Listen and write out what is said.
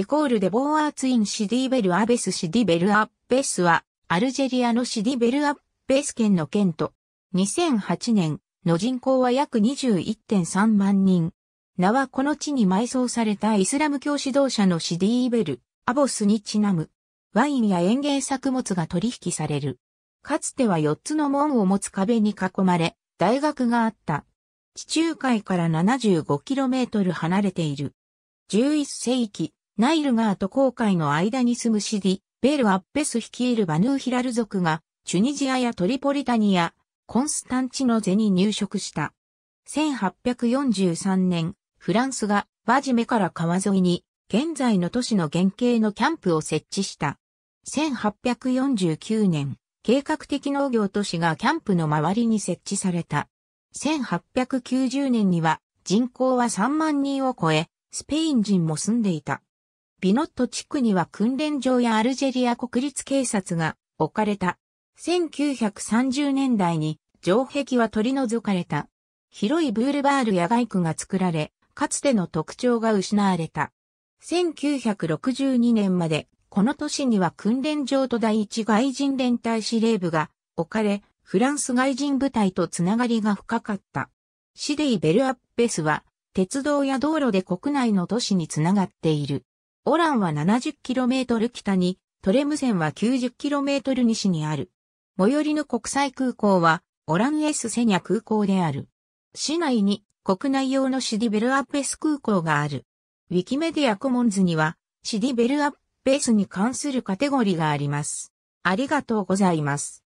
エコールでボーアーツインシディベルアベスシディベルアッベスは、アルジェリアのシディベルアッベス県の県と、2008年の人口は約21.3万人。名はこの地に埋葬されたイスラム教指導者のシディーベル、アボスにちなむ。ワインや園芸作物が取引される。かつては4つの門を持つ壁に囲まれ、大学があった。地中海から 75km 離れている。11世紀、ナイル川と航海の間に住むシディ、ベール・アッペス率いるバヌーヒラル族が、チュニジアやトリポリタニア、コンスタンチノゼに入植した。1843年、フランスがバジメから川沿いに、現在の都市の原型のキャンプを設置した。1849年、計画的農業都市がキャンプの周りに設置された。1890年には人口は3万人を超え、スペイン人も住んでいた。ビノット地区には訓練場やアルジェリア国立警察が置かれた。1930年代に城壁は取り除かれた。広いブールバール野外区が作られ、かつての特徴が失われた。1962年まで、この都市には訓練場と第一外人連隊司令部が置かれ、フランス外人部隊とつながりが深かった。シデイ・ベルアッペスは、鉄道や道路で国内の都市につながっている。オランは 70km 北に、トレム線は 90km 西にある。最寄りの国際空港は、オランエスセニャ空港である。市内に国内用のシディベルアッペス空港がある。ウィキメディアコモンズには、シディベルアッペスに関するカテゴリーがあります。ありがとうございます。